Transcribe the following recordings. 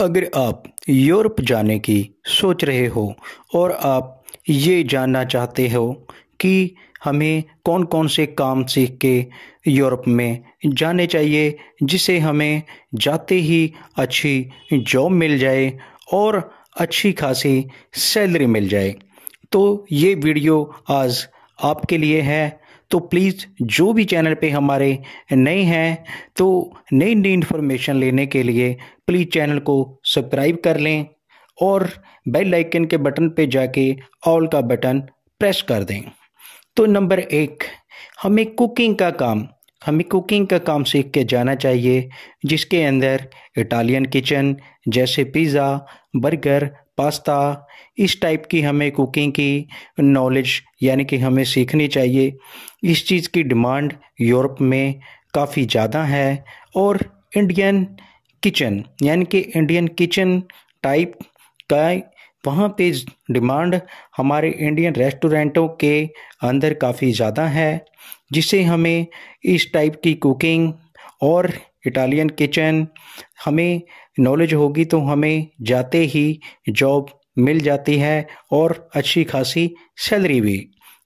अगर आप यूरोप जाने की सोच रहे हो और आप ये जानना चाहते हो कि हमें कौन कौन से काम सीख के यूरोप में जाने चाहिए जिसे हमें जाते ही अच्छी जॉब मिल जाए और अच्छी खासी सैलरी मिल जाए तो ये वीडियो आज आपके लिए है तो प्लीज़ जो भी चैनल पे हमारे नए हैं तो नई नई इन्फॉर्मेशन लेने के लिए प्लीज़ चैनल को सब्सक्राइब कर लें और बेल आइकन के बटन पे जाके ऑल का बटन प्रेस कर दें तो नंबर एक हमें कुकिंग का काम हमें कुकिंग का काम सीख के जाना चाहिए जिसके अंदर इटालियन किचन जैसे पिज़्ज़ा बर्गर पास्ता इस टाइप की हमें कुकिंग की नॉलेज यानी कि हमें सीखनी चाहिए इस चीज़ की डिमांड यूरोप में काफ़ी ज़्यादा है और इंडियन किचन यानी कि इंडियन किचन टाइप का वहाँ पे डिमांड हमारे इंडियन रेस्टोरेंटों के अंदर काफ़ी ज़्यादा है जिससे हमें इस टाइप की कुकिंग और इटालियन किचन हमें नॉलेज होगी तो हमें जाते ही जॉब मिल जाती है और अच्छी खासी सैलरी भी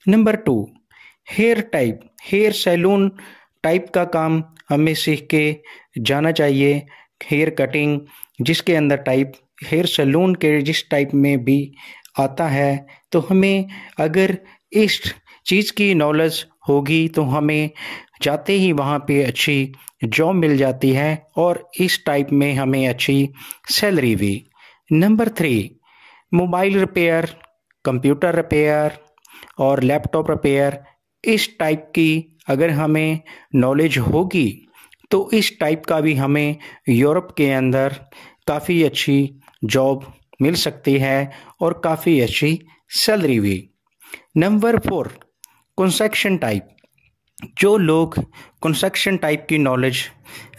number two hair type hair salon type का काम हमें सीख के जाना चाहिए हेयर कटिंग जिसके अंदर टाइप हेयर सैलून के जिस टाइप में भी आता है तो हमें अगर इस चीज़ की नॉलेज होगी तो हमें जाते ही वहाँ पे अच्छी जॉब मिल जाती है और इस टाइप में हमें अच्छी सैलरी भी number three mobile repair computer repair और लैपटॉप रिपेयर इस टाइप की अगर हमें नॉलेज होगी तो इस टाइप का भी हमें यूरोप के अंदर काफ़ी अच्छी जॉब मिल सकती है और काफ़ी अच्छी सैलरी भी नंबर फोर कंस्ट्रक्शन टाइप जो लोग कंस्ट्रक्शन टाइप की नॉलेज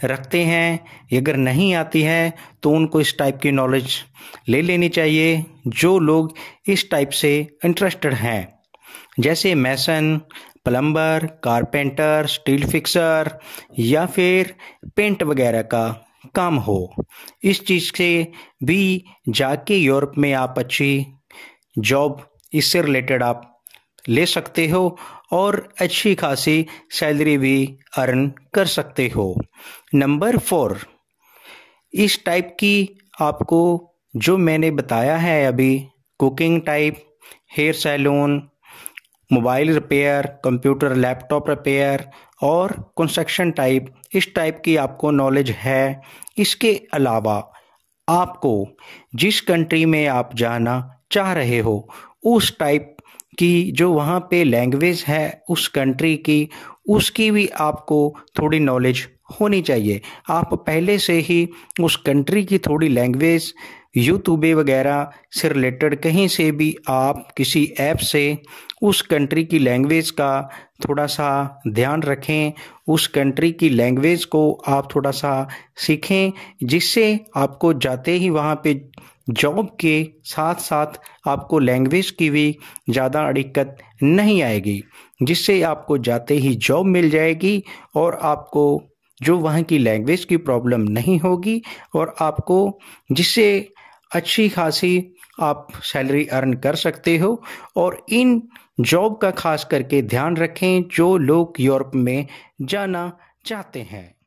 रखते हैं अगर नहीं आती है तो उनको इस टाइप की नॉलेज ले लेनी चाहिए जो लोग इस टाइप से इंटरेस्टेड हैं जैसे mason plumber carpenter steel fixer या फिर पेंट वगैरह का काम हो इस चीज़ से भी जाके यूरोप में आप अच्छी जॉब इससे रिलेटेड आप ले सकते हो और अच्छी खासी सैलरी भी अर्न कर सकते हो नंबर फोर इस टाइप की आपको जो मैंने बताया है अभी cooking type hair salon mobile repair computer laptop repair और कंस्ट्रक्शन टाइप इस टाइप की आपको नॉलेज है इसके अलावा आपको जिस कंट्री में आप जाना चाह रहे हो उस टाइप कि जो वहाँ पे लैंग्वेज है उस कंट्री की उसकी भी आपको थोड़ी नॉलेज होनी चाहिए आप पहले से ही उस कंट्री की थोड़ी लैंग्वेज यूट्यूबे वगैरह से रिलेटेड कहीं से भी आप किसी ऐप से उस कंट्री की लैंग्वेज का थोड़ा सा ध्यान रखें उस कंट्री की लैंग्वेज को आप थोड़ा सा सीखें जिससे आपको जाते ही वहाँ पे जॉब के साथ साथ आपको लैंग्वेज की भी ज़्यादा दिक्कत नहीं आएगी जिससे आपको जाते ही जॉब मिल जाएगी और आपको जो वहाँ की लैंग्वेज की प्रॉब्लम नहीं होगी और आपको जिससे अच्छी खासी आप सैलरी अर्न कर सकते हो और इन जॉब का खास करके ध्यान रखें जो लोग यूरोप में जाना चाहते हैं